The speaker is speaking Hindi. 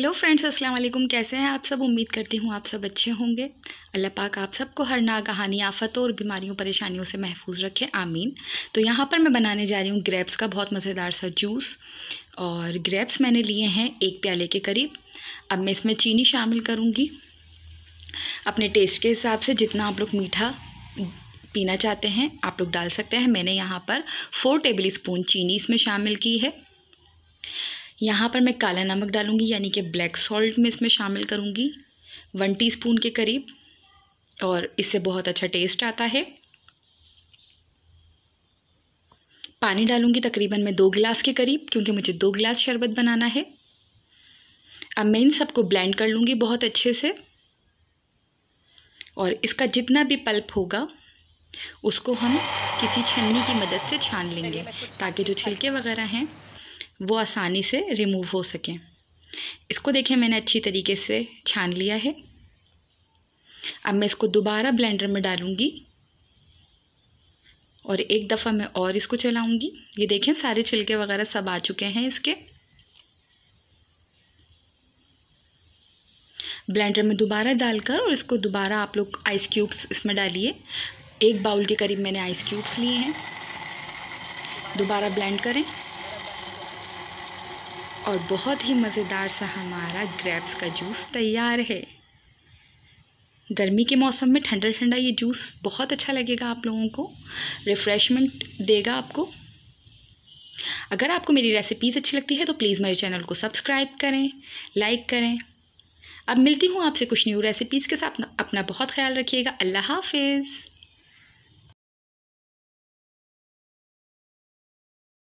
हेलो फ्रेंड्स अस्सलाम वालेकुम कैसे हैं आप सब उम्मीद करती हूँ आप सब अच्छे होंगे अल्लाह पाक आप सबको हर ना कहानी आफतों और बीमारियों परेशानियों से महफूज रखे आमीन तो यहाँ पर मैं बनाने जा रही हूँ ग्रेप्स का बहुत मज़ेदार सा जूस और ग्रेप्स मैंने लिए हैं एक प्याले के करीब अब मैं इसमें चीनी शामिल करूँगी अपने टेस्ट के हिसाब से जितना आप लोग मीठा पीना चाहते हैं आप लोग डाल सकते हैं मैंने यहाँ पर फोर टेबल स्पून चीनी इसमें शामिल की है यहाँ पर मैं काला नमक डालूँगी यानी कि ब्लैक सॉल्ट में इसमें शामिल करूँगी वन टीस्पून के करीब और इससे बहुत अच्छा टेस्ट आता है पानी डालूँगी तकरीबन मैं दो गिलास के करीब क्योंकि मुझे दो गिलास शरबत बनाना है अब मैं इन सबको ब्लेंड कर लूँगी बहुत अच्छे से और इसका जितना भी पल्प होगा उसको हम किसी छन्नी की मदद से छान लेंगे ताकि जो छिलके वगैरह हैं वो आसानी से रिमूव हो सकें इसको देखें मैंने अच्छी तरीके से छान लिया है अब मैं इसको दोबारा ब्लेंडर में डालूँगी और एक दफ़ा मैं और इसको चलाऊँगी ये देखें सारे छिलके वगैरह सब आ चुके हैं इसके ब्लेंडर में दोबारा डालकर और इसको दोबारा आप लोग आइस क्यूब्स इसमें डालिए एक बाउल के करीब मैंने आइस क्यूब्स लिए हैं दोबारा ब्लेंड करें और बहुत ही मज़ेदार सा हमारा ग्रेप्स का जूस तैयार है गर्मी के मौसम में ठंडा ठंडा ये जूस बहुत अच्छा लगेगा आप लोगों को रिफ़्रेशमेंट देगा आपको अगर आपको मेरी रेसिपीज़ अच्छी लगती है तो प्लीज़ मेरे चैनल को सब्सक्राइब करें लाइक करें अब मिलती हूँ आपसे कुछ न्यू रेसिपीज़ के साथ अपना बहुत ख्याल रखिएगा अल्लाह हाफिज़